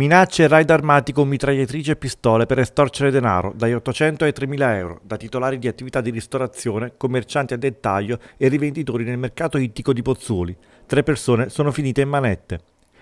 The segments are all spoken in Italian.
Minacce, raid armati con mitragliatrici e pistole per estorcere denaro, dai 800 ai 3.000 euro, da titolari di attività di ristorazione, commercianti a dettaglio e rivenditori nel mercato ittico di Pozzuoli. Tre persone sono finite in manette.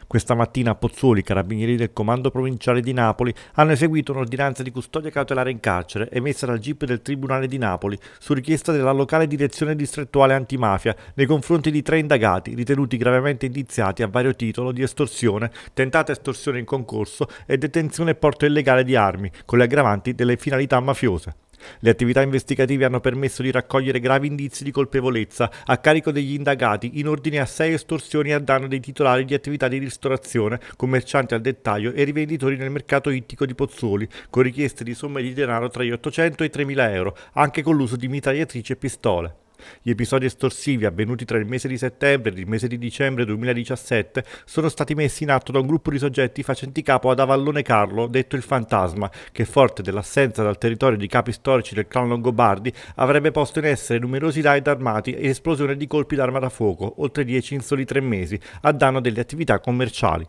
Questa mattina a Pozzuoli i carabinieri del Comando Provinciale di Napoli hanno eseguito un'ordinanza di custodia cautelare in carcere emessa dal GIP del Tribunale di Napoli su richiesta della locale direzione distrettuale antimafia nei confronti di tre indagati ritenuti gravemente indiziati a vario titolo di estorsione, tentata estorsione in concorso e detenzione e porto illegale di armi con le aggravanti delle finalità mafiose. Le attività investigative hanno permesso di raccogliere gravi indizi di colpevolezza a carico degli indagati in ordine a sei estorsioni a danno dei titolari di attività di ristorazione, commercianti al dettaglio e rivenditori nel mercato ittico di Pozzuoli, con richieste di somme di denaro tra gli 800 e i 3.000 euro, anche con l'uso di mitragliatrici e pistole. Gli episodi estorsivi avvenuti tra il mese di settembre e il mese di dicembre 2017 sono stati messi in atto da un gruppo di soggetti facenti capo ad Avallone Carlo, detto il Fantasma, che forte dell'assenza dal territorio di capi storici del clan Longobardi avrebbe posto in essere numerosi raid armati e esplosione di colpi d'arma da fuoco, oltre 10 in soli tre mesi, a danno delle attività commerciali.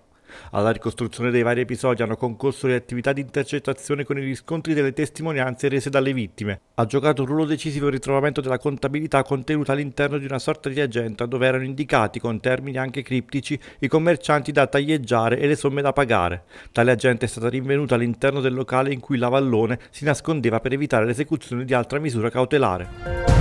Alla ricostruzione dei vari episodi hanno concorso le attività di intercettazione con i riscontri delle testimonianze rese dalle vittime. Ha giocato un ruolo decisivo il ritrovamento della contabilità contenuta all'interno di una sorta di agenda dove erano indicati, con termini anche criptici, i commercianti da taglieggiare e le somme da pagare. Tale agenda è stata rinvenuta all'interno del locale in cui la vallone si nascondeva per evitare l'esecuzione di altra misura cautelare.